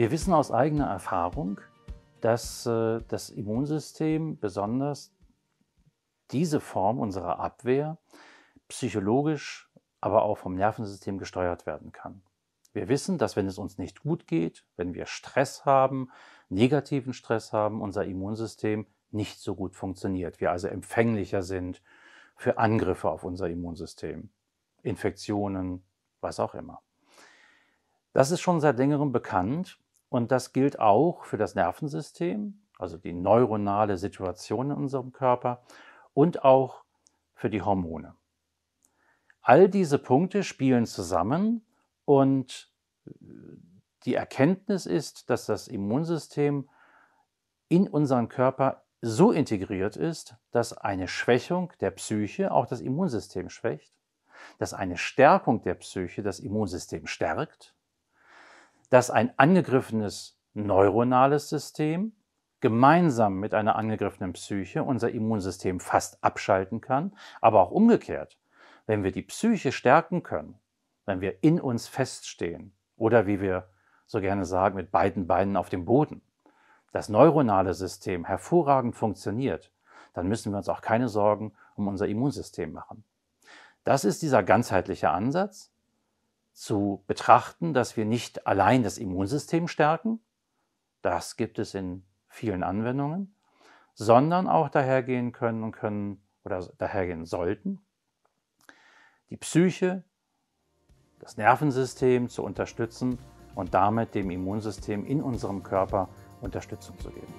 Wir wissen aus eigener Erfahrung, dass äh, das Immunsystem besonders diese Form unserer Abwehr psychologisch, aber auch vom Nervensystem gesteuert werden kann. Wir wissen, dass wenn es uns nicht gut geht, wenn wir Stress haben, negativen Stress haben, unser Immunsystem nicht so gut funktioniert. Wir also empfänglicher sind für Angriffe auf unser Immunsystem, Infektionen, was auch immer. Das ist schon seit längerem bekannt und das gilt auch für das Nervensystem, also die neuronale Situation in unserem Körper und auch für die Hormone. All diese Punkte spielen zusammen und äh, die Erkenntnis ist, dass das Immunsystem in unseren Körper so integriert ist, dass eine Schwächung der Psyche auch das Immunsystem schwächt, dass eine Stärkung der Psyche das Immunsystem stärkt dass ein angegriffenes neuronales System gemeinsam mit einer angegriffenen Psyche unser Immunsystem fast abschalten kann, aber auch umgekehrt. Wenn wir die Psyche stärken können, wenn wir in uns feststehen oder wie wir so gerne sagen, mit beiden Beinen auf dem Boden, das neuronale System hervorragend funktioniert, dann müssen wir uns auch keine Sorgen um unser Immunsystem machen. Das ist dieser ganzheitliche Ansatz, zu betrachten, dass wir nicht allein das Immunsystem stärken, das gibt es in vielen Anwendungen, sondern auch dahergehen können und können oder dahergehen sollten, die Psyche, das Nervensystem zu unterstützen und damit dem Immunsystem in unserem Körper Unterstützung zu geben.